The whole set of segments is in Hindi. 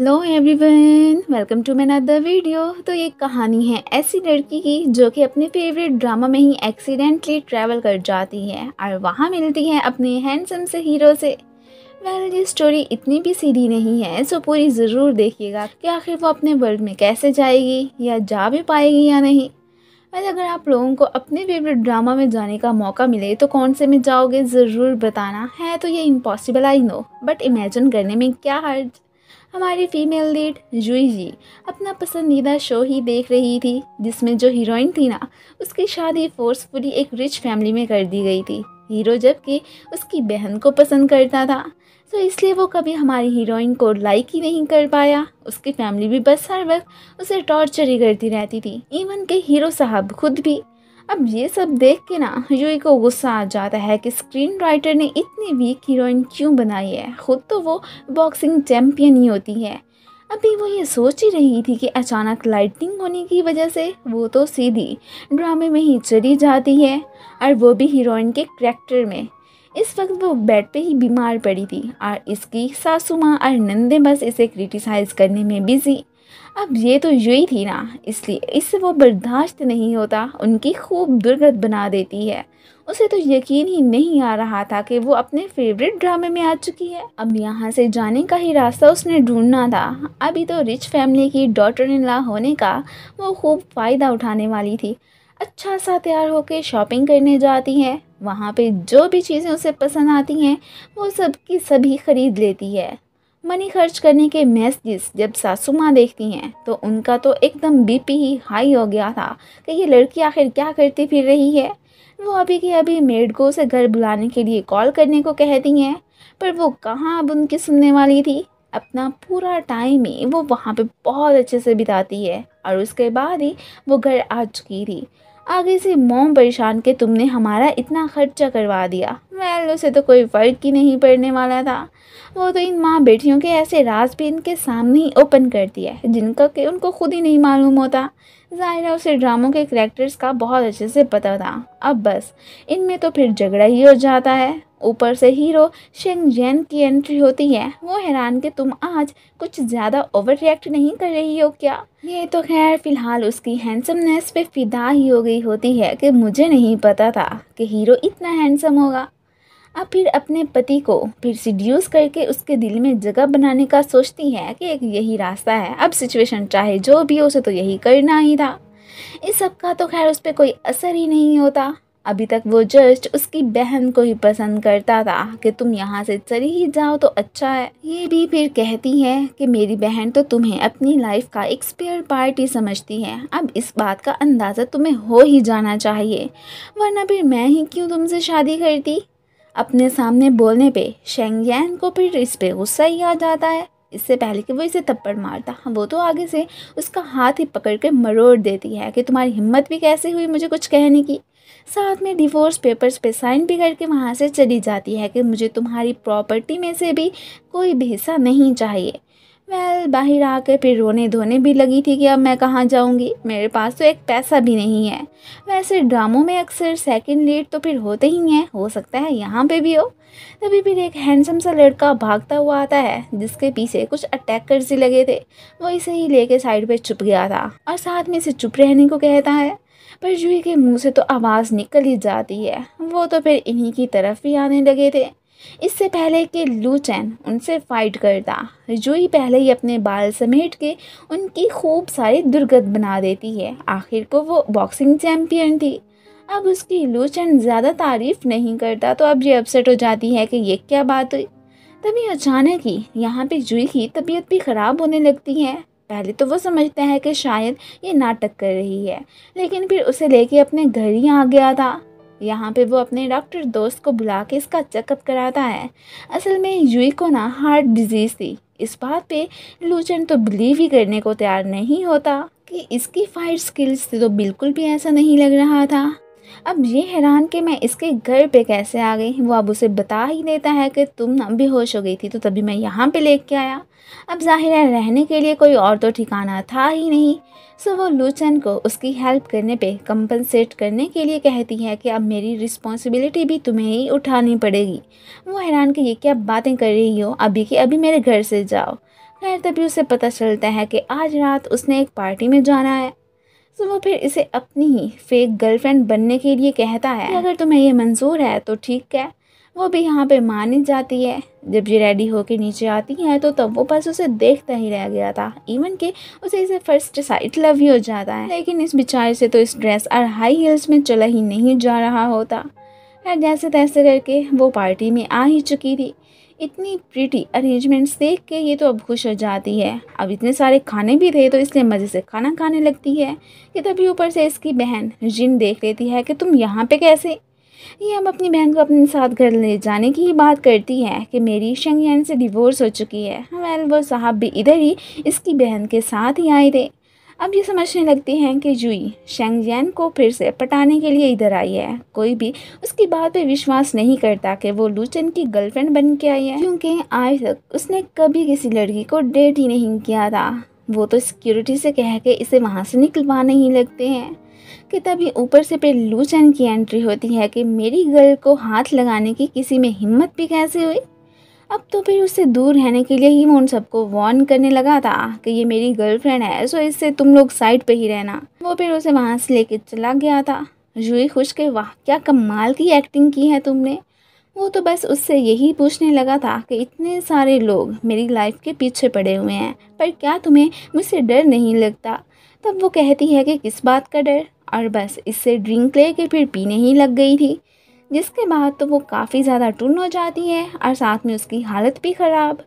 hello everyone welcome to another video तो ये कहानी है ऐसी लड़की की जो कि अपने फेवरेट ड्रामा में ही एक्सीडेंटली ट्रैवल कर जाती है और वहाँ मिलती है अपने हैंडसम से हीरो से वेल ये स्टोरी इतनी भी सीधी नहीं है सो पूरी ज़रूर देखिएगा कि आखिर वो अपने वर्ल्ड में कैसे जाएगी या जा भी पाएगी या नहीं वैल अगर आप लोगों को अपने फेवरेट ड्रामा में जाने का मौका मिले तो कौन से में जाओगे ज़रूर बताना है तो ये impossible I know but imagine करने में क्या हर्ज हमारी फीमेल लीड जूही जी अपना पसंदीदा शो ही देख रही थी जिसमें जो हीरोइन थी ना उसकी शादी फोर्सफुली एक रिच फैमिली में कर दी गई थी हीरो जबकि उसकी बहन को पसंद करता था तो इसलिए वो कभी हमारी हीरोइन को लाइक ही नहीं कर पाया उसकी फैमिली भी बस हर वक्त उसे टॉर्चर ही करती रहती थी इवन के हीरो साहब खुद भी अब ये सब देख के ना यूई को गुस्सा आ जाता है कि स्क्रीन राइटर ने इतनी वीक हीरोइन क्यों बनाई है ख़ुद तो वो बॉक्सिंग चैम्पियन ही होती है अभी वो ये सोच ही रही थी कि अचानक लाइटिंग होने की वजह से वो तो सीधी ड्रामे में ही चली जाती है और वो भी हीरोइन के करेक्टर में इस वक्त वो बेड पे ही बीमार पड़ी थी और इसकी सासू माँ और नंदे बस इसे क्रिटिसाइज़ करने में बिजी अब ये तो यू थी ना इसलिए इससे वो बर्दाश्त नहीं होता उनकी खूब दुर्गत बना देती है उसे तो यकीन ही नहीं आ रहा था कि वो अपने फेवरेट ड्रामे में आ चुकी है अब यहाँ से जाने का ही रास्ता उसने ढूंढना था अभी तो रिच फैमिली की डॉटर इन ला होने का वो खूब फ़ायदा उठाने वाली थी अच्छा सा तैयार होकर शॉपिंग करने जाती है वहाँ पे जो भी चीज़ें उसे पसंद आती हैं वो सब की सभी ख़रीद लेती है मनी खर्च करने के मैसेजेस जब सासू माँ देखती हैं तो उनका तो एकदम बीपी ही हाई हो गया था कि ये लड़की आखिर क्या करती फिर रही है वो अभी के अभी मेड को उसे घर बुलाने के लिए कॉल करने को कहती हैं पर वो कहाँ अब उनकी सुनने वाली थी अपना पूरा टाइम ही वो वहाँ पे बहुत अच्छे से बिताती है और उसके बाद ही वो घर आ चुकी थी आगे से मोम परेशान के तुमने हमारा इतना खर्चा करवा दिया वैल उसे तो कोई फ़र्क ही नहीं पड़ने वाला था वो तो इन माँ बेटियों के ऐसे राज भी इनके सामने ही ओपन कर दिया है जिनका कि उनको खुद ही नहीं मालूम होता जाहिर उसे ड्रामों के करेक्टर्स का बहुत अच्छे से पता था अब बस इनमें तो फिर झगड़ा ही हो जाता है ऊपर से हीरो शेंग जैन की एंट्री होती है वो हैरान कि तुम आज कुछ ज़्यादा ओवर रिएक्ट नहीं कर रही हो क्या ये तो खैर फिलहाल उसकी हैंडसमनेस पे फिदा ही हो गई होती है कि मुझे नहीं पता था कि हीरो इतना हैंडसम होगा अब फिर अपने पति को फिर सीड्यूस करके उसके दिल में जगह बनाने का सोचती है कि एक यही रास्ता है अब सिचुएशन चाहे जो भी हो उसे तो यही करना ही था इस सब का तो खैर उस पर कोई असर ही नहीं होता अभी तक वो जस्ट उसकी बहन को ही पसंद करता था कि तुम यहाँ से चली ही जाओ तो अच्छा है ये भी फिर कहती है कि मेरी बहन तो तुम्हें अपनी लाइफ का एक स्पेयर पार्ट ही समझती है अब इस बात का अंदाज़ा तुम्हें हो ही जाना चाहिए वरना फिर मैं ही क्यों तुमसे शादी करती अपने सामने बोलने पे शेंगयान को फिर इस पर गुस्सा ही आ जाता है इससे पहले कि वो इसे थप्पड़ मारता वो तो आगे से उसका हाथ ही पकड़ के मरोड़ देती है कि तुम्हारी हिम्मत भी कैसे हुई मुझे कुछ कहने की साथ में डिवोर्स पेपर्स पे साइन भी करके वहाँ से चली जाती है कि मुझे तुम्हारी प्रॉपर्टी में से भी कोई भी हिस्सा नहीं चाहिए वेल बाहर आकर फिर रोने धोने भी लगी थी कि अब मैं कहाँ जाऊँगी मेरे पास तो एक पैसा भी नहीं है वैसे ड्रामों में अक्सर सेकंड लीड तो फिर होते ही हैं हो सकता है यहाँ पे भी हो तभी फिर एक हैंडसम सा लड़का भागता हुआ आता है जिसके पीछे कुछ अटैकर से लगे थे वो इसे ही लेके साइड पर चुप गया था और साथ में इसे चुप रहने को कहता है पर जूही के मुँह से तो आवाज़ निकल ही जाती है वो तो फिर इन्हीं की तरफ भी आने लगे थे इससे पहले कि लूचैन उनसे फाइट करता जूई पहले ही अपने बाल समेट के उनकी खूब सारी दुर्गत बना देती है आखिर को वो बॉक्सिंग चैम्पियन थी अब उसकी लूचैन ज़्यादा तारीफ नहीं करता तो अब ये अपसेट हो जाती है कि ये क्या बात हुई तभी अचानक ही यहाँ पे जूई की तबीयत भी ख़राब होने लगती है पहले तो वो समझता है कि शायद ये नाटक कर रही है लेकिन फिर उसे लेके अपने घर ही आ गया था यहाँ पे वो अपने डॉक्टर दोस्त को बुला के इसका चेकअप कराता है असल में यूई को ना हार्ट डिजीज़ थी इस बात पे लूचन तो बिलीव ही करने को तैयार नहीं होता कि इसकी फाइट स्किल्स से तो बिल्कुल भी ऐसा नहीं लग रहा था अब ये हैरान कि मैं इसके घर पे कैसे आ गई वो अब उसे बता ही देता है कि तुम ना बेहोश हो गई थी तो तभी मैं यहाँ पे लेके आया अब जाहिर है रहने के लिए कोई और तो ठिकाना था ही नहीं सो वो लूचन को उसकी हेल्प करने पे कंपनसेट करने के लिए कहती है कि अब मेरी रिस्पॉन्सिबिलिटी भी तुम्हें ही उठानी पड़ेगी वो हैरान कि ये क्या बातें कर रही हो अभी कि अभी मेरे घर से जाओ खैर तभी उसे पता चलता है कि आज रात उसने एक पार्टी में जाना है तो वो फिर इसे अपनी ही फेक गर्लफ्रेंड बनने के लिए कहता है अगर तुम्हें यह मंजूर है तो ठीक है वो भी यहाँ पे मानी जाती है जब ये रेडी होके नीचे आती है तो तब वो बस उसे देखता ही रह गया था इवन कि उसे इसे फर्स्ट साइड लव ही हो जाता है लेकिन इस बेचारे से तो इस ड्रेस और हाई हील्स में चला ही नहीं जा रहा होता जैसे तैसे करके वो पार्टी में आ ही चुकी थी इतनी प्रिटी अरेंजमेंट्स देख के ये तो अब खुश हो जाती है अब इतने सारे खाने भी थे तो इसलिए मज़े से खाना खाने लगती है कि तभी ऊपर से इसकी बहन जिन देख लेती है कि तुम यहाँ पे कैसे ये अब अपनी बहन को अपने साथ घर ले जाने की ही बात करती है कि मेरी शंगयान से डिवोर्स हो चुकी है वेल वो साहब भी इधर ही इसकी बहन के साथ ही आए थे अब ये समझने लगती हैं कि जूई शेंगजैन को फिर से पटाने के लिए इधर आई है कोई भी उसकी बात पे विश्वास नहीं करता कि वो लूचन की गर्लफ्रेंड बन के आई है क्योंकि आज तक उसने कभी किसी लड़की को डेट ही नहीं किया था वो तो सिक्योरिटी से कह के इसे वहाँ से निकलवाने ही लगते हैं कि तभी ऊपर से फिर लूचन की एंट्री होती है कि मेरी गर्ल को हाथ लगाने की किसी में हिम्मत भी कैसे हुई अब तो फिर उससे दूर रहने के लिए ही वो उन सबको वार्न करने लगा था कि ये मेरी गर्लफ्रेंड है सो इससे तुम लोग साइड पे ही रहना वो फिर उसे वहाँ से लेके चला गया था जूही खुश के वाह क्या कमाल की एक्टिंग की है तुमने वो तो बस उससे यही पूछने लगा था कि इतने सारे लोग मेरी लाइफ के पीछे पड़े हुए हैं पर क्या तुम्हें मुझसे डर नहीं लगता तब वो कहती है कि किस बात का डर और बस इससे ड्रिंक ले फिर पीने ही लग गई थी जिसके बाद तो वो काफ़ी ज़्यादा टून हो जाती है और साथ में उसकी हालत भी ख़राब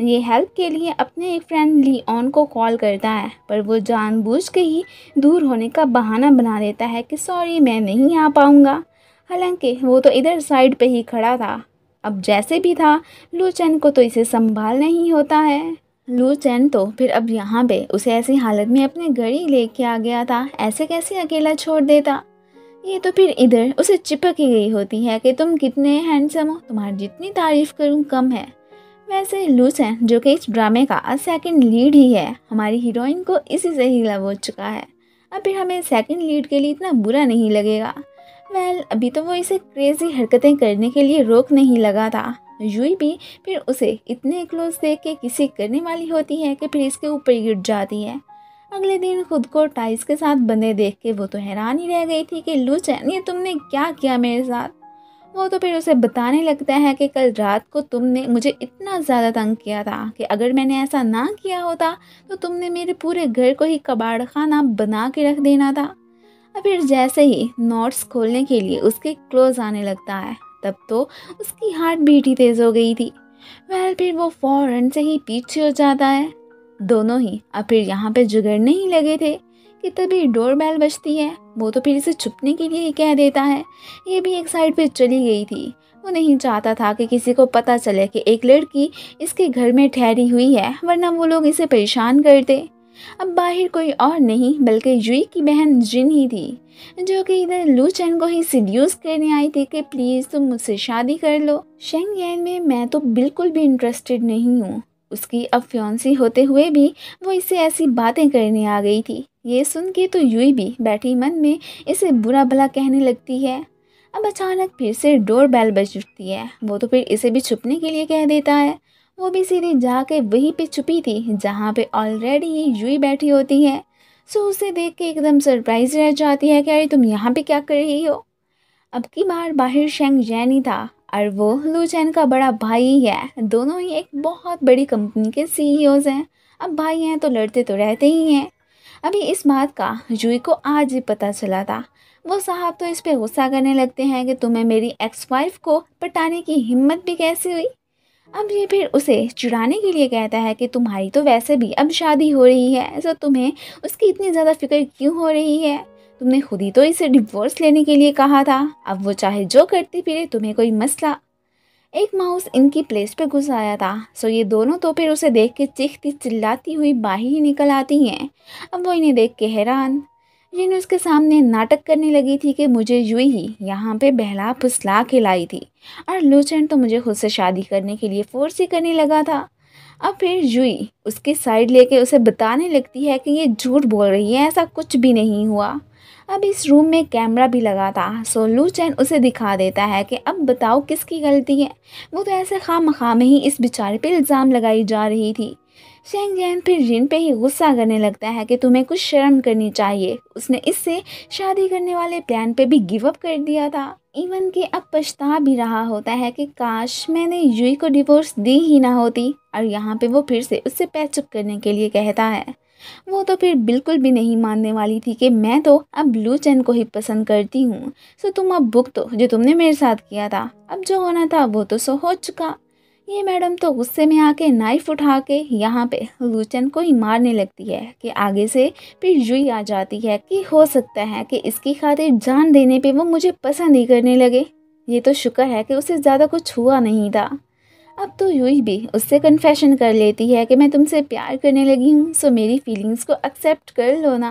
ये हेल्प के लिए अपने एक फ्रेंड ली ऑन को कॉल करता है पर वो जानबूझ के ही दूर होने का बहाना बना देता है कि सॉरी मैं नहीं आ पाऊँगा हालांकि वो तो इधर साइड पे ही खड़ा था अब जैसे भी था लू चैन को तो इसे संभालना ही होता है लू चैन तो फिर अब यहाँ पे उसे ऐसी हालत में अपने घर ही लेके आ गया था ऐसे कैसे अकेला छोड़ देता ये तो फिर इधर उसे चिपक ही गई होती है कि तुम कितने हैंडसम हो तुम्हारी जितनी तारीफ करूँ कम है वैसे लूसन जो कि इस ड्रामे का सेकंड लीड ही है हमारी हीरोइन को इसी से ही लव हो चुका है अब फिर हमें सेकंड लीड के लिए इतना बुरा नहीं लगेगा वेल well, अभी तो वो इसे क्रेज़ी हरकतें करने के लिए रोक नहीं लगा था यूई भी फिर उसे इतने क्लोज देख के किसी करने वाली होती है कि फिर इसके ऊपर गिर जाती है अगले दिन खुद को टाइस के साथ बंधे देख के वो तो हैरान ही रह गई थी कि लू चैन ये तुमने क्या किया मेरे साथ वो तो फिर उसे बताने लगता है कि कल रात को तुमने मुझे इतना ज़्यादा तंग किया था कि अगर मैंने ऐसा ना किया होता तो तुमने मेरे पूरे घर को ही कबाड़ खाना बना के रख देना था और फिर जैसे ही नोट्स खोलने के लिए उसके क्लोज आने लगता है तब तो उसकी हार्ट बीट ही तेज़ हो गई थी वह फिर वो फ़ौरन से ही पीछे हो जाता है दोनों ही अब फिर यहाँ पे जुगड़ने ही लगे थे कि तभी डोर बैल बजती है वो तो फिर इसे छुपने के लिए ही कह देता है ये भी एक साइड पे चली गई थी वो नहीं चाहता था कि किसी को पता चले कि एक लड़की इसके घर में ठहरी हुई है वरना वो लोग इसे परेशान करते अब बाहर कोई और नहीं बल्कि जुई की बहन जिन ही थी जो कि इधर लू चैन को ही सीड्यूस करने आई थी कि प्लीज़ तुम मुझसे शादी कर लो शेंग में मैं तो बिल्कुल भी इंटरेस्टेड नहीं हूँ उसकी अब फ्योंसी होते हुए भी वो इससे ऐसी बातें करने आ गई थी ये सुन के तो यूई भी बैठी मन में इसे बुरा भला कहने लगती है अब अचानक फिर से डोर बैल बज उठती है वो तो फिर इसे भी छुपने के लिए कह देता है वो भी सीधे जाके वहीं पे छुपी थी जहाँ पे ऑलरेडी ये यूई बैठी होती है सो उसे देख के एकदम सरप्राइज रह जाती है कि अरे तुम यहाँ पे क्या कर रही हो अब की बार बाहर शेंग जैनी था और वो लू चैन का बड़ा भाई है दोनों ही एक बहुत बड़ी कंपनी के सीईओज e हैं अब भाई हैं तो लड़ते तो रहते ही हैं अभी इस बात का जूई को आज ही पता चला था वो साहब तो इस पर गुस्सा करने लगते हैं कि तुम्हें मेरी एक्स वाइफ को पटाने की हिम्मत भी कैसी हुई अब ये फिर उसे चुराने के लिए कहता है कि तुम्हारी तो वैसे भी अब शादी हो रही है सो तो तुम्हें उसकी इतनी ज़्यादा फिक्र क्यों हो रही है तुमने खुद ही तो इसे डिवोर्स लेने के लिए कहा था अब वो चाहे जो करती फिरे तुम्हें कोई मसला एक माउस इनकी प्लेस पे घुस आया था सो ये दोनों तो फिर उसे देख के चीखती चिल्लाती हुई बाहर ही निकल आती हैं अब वो इन्हें देख के हैरान जिन्हें उसके सामने नाटक करने लगी थी कि मुझे यू ही यहाँ पे बहला फुसला के लाई थी और लूचन तो मुझे खुद से शादी करने के लिए फोर्स ही करने लगा था अब फिर जुई उसकी साइड लेके उसे बताने लगती है कि ये झूठ बोल रही है ऐसा कुछ भी नहीं हुआ अब इस रूम में कैमरा भी लगा था सो लू चैन उसे दिखा देता है कि अब बताओ किसकी गलती है वो तो ऐसे खाम खा में ही इस बेचारे पे इल्ज़ाम लगाई जा रही थी शेंग जैन फिर जिन पे ही गुस्सा करने लगता है कि तुम्हें कुछ शर्म करनी चाहिए उसने इससे शादी करने वाले प्लान पे भी गिव अप कर दिया था इवन कि अब पछता भी रहा होता है कि काश मैंने यूई को डिवोर्स दी ही ना होती और यहाँ पे वो फिर से उससे पैचअप करने के लिए कहता है वो तो फिर बिल्कुल भी नहीं मानने वाली थी कि मैं तो अब ब्लू चैन को ही पसंद करती हूँ सो तुम अब बुक तो जो तुमने मेरे साथ किया था अब जो होना था वो तो सो हो चुका ये मैडम तो गुस्से में आके नाइफ उठा के यहाँ पे लूचन को ही मारने लगती है कि आगे से फिर जुई आ जाती है कि हो सकता है कि इसकी खातिर जान देने पे वो मुझे पसंद ही करने लगे ये तो शुक्र है कि उसे ज़्यादा कुछ हुआ नहीं था अब तो यूई भी उससे कन्फेशन कर लेती है कि मैं तुमसे प्यार करने लगी हूँ सो मेरी फीलिंग्स को एक्सेप्ट कर लो ना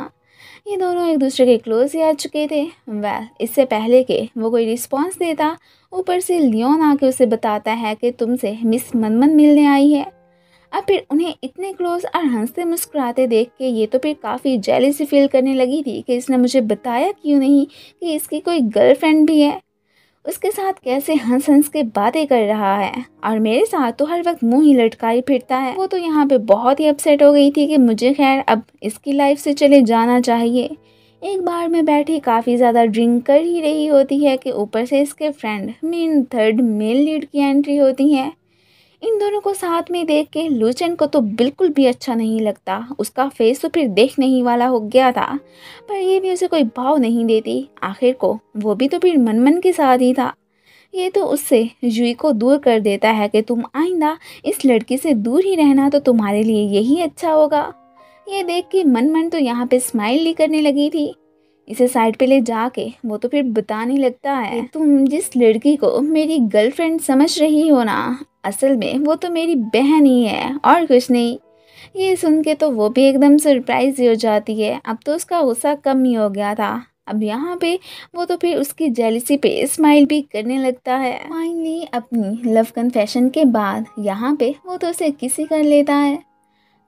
ये दोनों एक दूसरे के क्लोज ही आ चुके थे वह well, इससे पहले के वो कोई रिस्पांस देता ऊपर से लियोन आके उसे बताता है कि तुमसे मिस मनमन मिलने आई है अब फिर उन्हें इतने क्लोज और हंसते मुस्कुराते देख के ये तो फिर काफ़ी जेलिसी फील करने लगी थी कि इसने मुझे बताया क्यों नहीं कि इसकी कोई गर्लफ्रेंड भी है उसके साथ कैसे हंस हंस के बातें कर रहा है और मेरे साथ तो हर वक्त मुंह ही लटकाई फिरता है वो तो यहाँ पे बहुत ही अपसेट हो गई थी कि मुझे खैर अब इसकी लाइफ से चले जाना चाहिए एक बार में बैठी काफ़ी ज़्यादा ड्रिंक कर ही रही होती है कि ऊपर से इसके फ्रेंड मेन थर्ड मेल लीड की एंट्री होती है इन दोनों को साथ में देख के लूचन को तो बिल्कुल भी अच्छा नहीं लगता उसका फेस तो फिर देखने ही वाला हो गया था पर ये भी उसे कोई भाव नहीं देती आखिर को वो भी तो फिर मनमन के साथ ही था ये तो उससे जुई को दूर कर देता है कि तुम आइंदा इस लड़की से दूर ही रहना तो तुम्हारे लिए यही अच्छा होगा ये देख के मनमन तो यहाँ पे स्माइल करने लगी थी इसे साइड पे ले जाके वो तो फिर बताने लगता है तुम जिस लड़की को मेरी गर्लफ्रेंड समझ रही हो ना असल में वो तो मेरी बहन ही है और कुछ नहीं ये सुन के तो वो भी एकदम सरप्राइज हो जाती है अब तो उसका गुस्सा कम ही हो गया था अब यहाँ पे वो तो फिर उसकी जेलिसी पे स्माइल भी करने लगता है फाइनली अपनी लव कन्फेशन के बाद यहाँ पे वो तो उसे किसी कर लेता है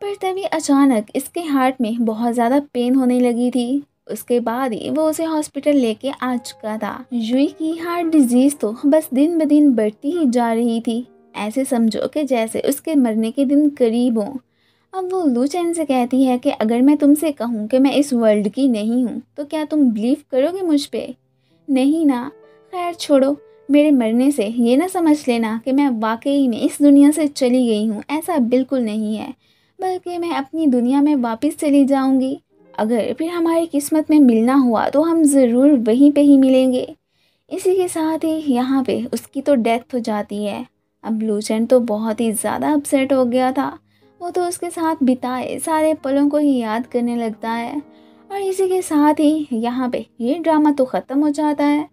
पर तभी अचानक इसके हार्ट में बहुत ज़्यादा पेन होने लगी थी उसके बाद ही वो उसे हॉस्पिटल लेके आ चुका था जुई की हार्ट डिजीज़ तो बस दिन ब दिन बढ़ती ही जा रही थी ऐसे समझो कि जैसे उसके मरने के दिन करीब हों अब वो लूचैन से कहती है कि अगर मैं तुमसे कहूँ कि मैं इस वर्ल्ड की नहीं हूँ तो क्या तुम बिलीव करोगे मुझ पर नहीं ना खैर छोड़ो मेरे मरने से ये ना समझ लेना कि मैं वाकई में इस दुनिया से चली गई हूँ ऐसा बिल्कुल नहीं है बल्कि मैं अपनी दुनिया में वापस चली जाऊँगी अगर फिर हमारी किस्मत में मिलना हुआ तो हम ज़रूर वहीं पे ही मिलेंगे इसी के साथ ही यहाँ पे उसकी तो डेथ हो जाती है अब लूसेंट तो बहुत ही ज़्यादा अपसेट हो गया था वो तो उसके साथ बिताए सारे पलों को ही याद करने लगता है और इसी के साथ ही यहाँ पे ये ड्रामा तो ख़त्म हो जाता है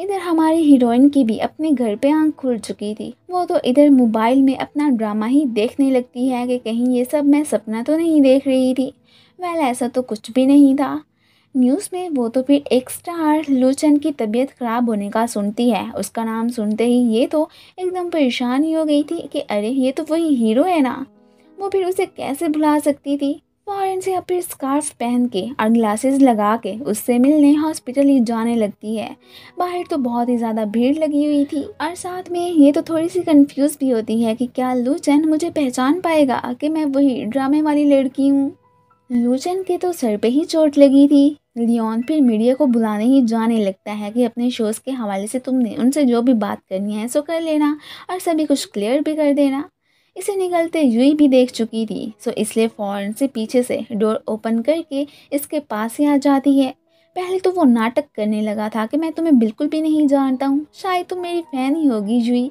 इधर हमारी हीरोइन की भी अपने घर पे आंख खुल चुकी थी वो तो इधर मोबाइल में अपना ड्रामा ही देखने लगती है कि कहीं ये सब मैं सपना तो नहीं देख रही थी वह ऐसा तो कुछ भी नहीं था न्यूज़ में वो तो फिर एक स्टार लूचन की तबीयत ख़राब होने का सुनती है उसका नाम सुनते ही ये तो एकदम परेशान ही हो गई थी कि अरे ये तो वही हीरो है ना वो फिर उसे कैसे भुला सकती थी फ़ौरन से अब फिर स्कार्फ पहन के और ग्लासेस लगा के उससे मिलने हॉस्पिटल ही जाने लगती है बाहर तो बहुत ही ज़्यादा भीड़ लगी हुई थी और साथ में ये तो थोड़ी सी कंफ्यूज भी होती है कि क्या लूचन मुझे पहचान पाएगा कि मैं वही ड्रामे वाली लड़की हूँ लूचन के तो सर पे ही चोट लगी थी लियोन फिर मीडिया को बुलाने ही जाने लगता है कि अपने शोज़ के हवाले से तुमने उनसे जो भी बात करनी है सो कर लेना और सभी कुछ क्लियर भी कर देना इसे निकलते यूई भी देख चुकी थी सो इसलिए फ़ौरन से पीछे से डोर ओपन करके इसके पास ही आ जाती है पहले तो वो नाटक करने लगा था कि मैं तुम्हें बिल्कुल भी नहीं जानता हूँ शायद तुम मेरी फ़ैन ही होगी जुई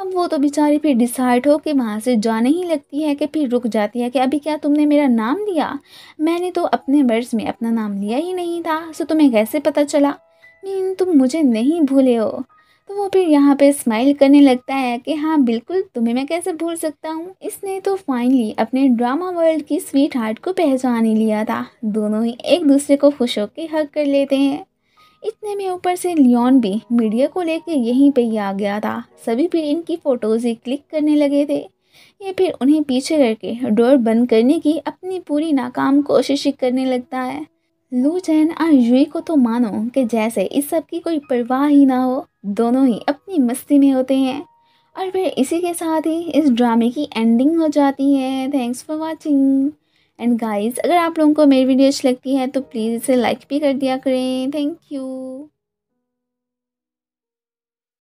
अब वो तो बेचारी फिर डिसाइड हो कि वहाँ से जाने ही लगती है कि फिर रुक जाती है कि अभी क्या तुमने मेरा नाम लिया मैंने तो अपने वर्ष में अपना नाम लिया ही नहीं था सो तुम्हें कैसे पता चला मीन तुम मुझे नहीं भूले हो तो वो फिर यहाँ पे स्माइल करने लगता है कि हाँ बिल्कुल तुम्हें मैं कैसे भूल सकता हूँ इसने तो फाइनली अपने ड्रामा वर्ल्ड की स्वीट हार्ट को पहचान ही लिया था दोनों ही एक दूसरे को खुश होकर हक कर लेते हैं इतने में ऊपर से लियोन भी मीडिया को लेकर यहीं पे ही आ गया था सभी भी इनकी फ़ोटोज़ ही क्लिक करने लगे थे ये फिर उन्हें पीछे करके डोर बंद करने की अपनी पूरी नाकाम कोशिश करने लगता है लू चैन और यू को तो मानो कि जैसे इस सब की कोई परवाह ही ना हो दोनों ही अपनी मस्ती में होते हैं और फिर इसी के साथ ही इस ड्रामे की एंडिंग हो जाती है thanks for watching and guys अगर आप लोगों को मेरी वीडियो अच्छी लगती है तो प्लीज़ इसे लाइक भी कर दिया करें थैंक यू